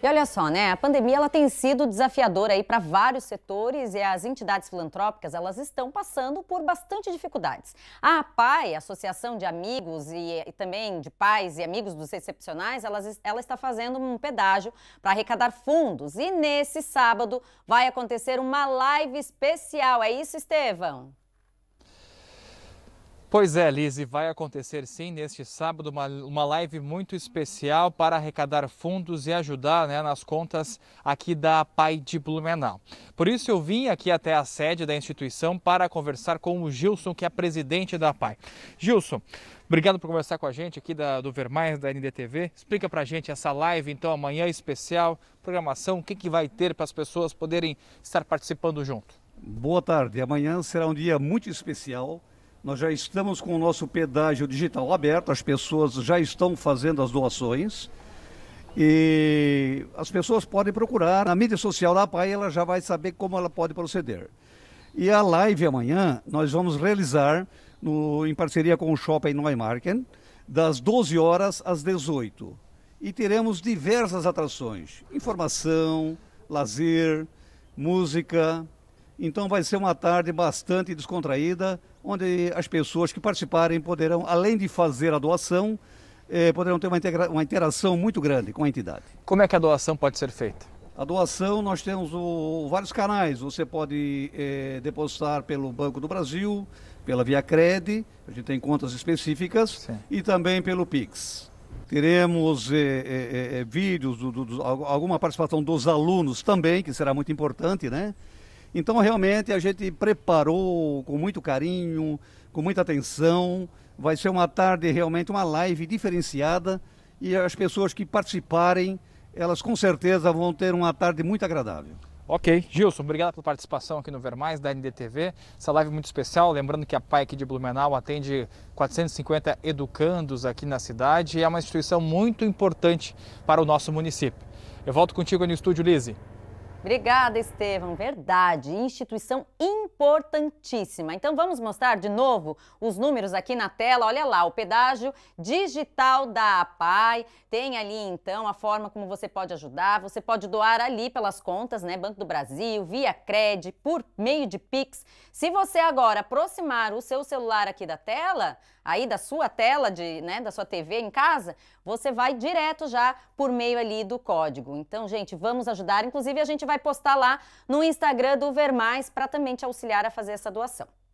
E olha só, né? A pandemia ela tem sido desafiadora aí para vários setores e as entidades filantrópicas elas estão passando por bastante dificuldades. A APAI, Associação de Amigos e, e também de Pais e Amigos dos Recepcionais, elas, ela está fazendo um pedágio para arrecadar fundos. E nesse sábado vai acontecer uma live especial. É isso, Estevão? Pois é, Lise, vai acontecer sim neste sábado uma, uma live muito especial para arrecadar fundos e ajudar né, nas contas aqui da Pai de Blumenau. Por isso eu vim aqui até a sede da instituição para conversar com o Gilson, que é presidente da Pai. Gilson, obrigado por conversar com a gente aqui da, do Vermais, da NDTV. Explica para a gente essa live, então, amanhã especial, programação, o que, que vai ter para as pessoas poderem estar participando junto. Boa tarde. Amanhã será um dia muito especial nós já estamos com o nosso pedágio digital aberto, as pessoas já estão fazendo as doações. E as pessoas podem procurar na mídia social da PAI, ela já vai saber como ela pode proceder. E a live amanhã nós vamos realizar no, em parceria com o Shopping Neumarken, das 12 horas às 18. E teremos diversas atrações: informação, lazer, música, então vai ser uma tarde bastante descontraída, onde as pessoas que participarem poderão, além de fazer a doação, eh, poderão ter uma, uma, interação muito grande com a entidade. Como é que a doação pode ser feita? A doação nós temos o, vários canais. Você pode eh, depositar pelo Banco do Brasil, pela Via Cred, a gente tem contas específicas, Sim. e também pelo Pix. Teremos eh, eh, eh, eh vídeos, do, do, do, alguma participação dos alunos também, que será muito importante, né? Então, realmente, a gente preparou com muito carinho, com muita atenção. Vai ser uma tarde, realmente, uma live diferenciada. E as pessoas que participarem, elas com certeza vão ter uma tarde muito agradável. Ok, Gilson, obrigado pela participação aqui no Vermais da NDTV. Essa live é muito especial, lembrando que a PAI aqui de Blumenau atende 450 educandos aqui na cidade e é uma instituição muito importante para o nosso município. Eu volto contigo no estúdio, Lise. Obrigada, Estevam. Verdade, instituição importantíssima. Então vamos mostrar de novo os números aqui na tela. Olha lá, o pedágio digital da APAI. Tem ali então a forma como você pode ajudar. Você pode doar ali pelas contas, né? Banco do Brasil, via Cred, por meio de Pix. Se você agora aproximar o seu celular aqui da tela, aí da sua tela, de, né, da sua TV em casa, você vai direto já por meio ali do código. Então, gente, vamos ajudar. Inclusive, a gente vai postar lá no Instagram do Vermais para também te auxiliar a fazer essa doação.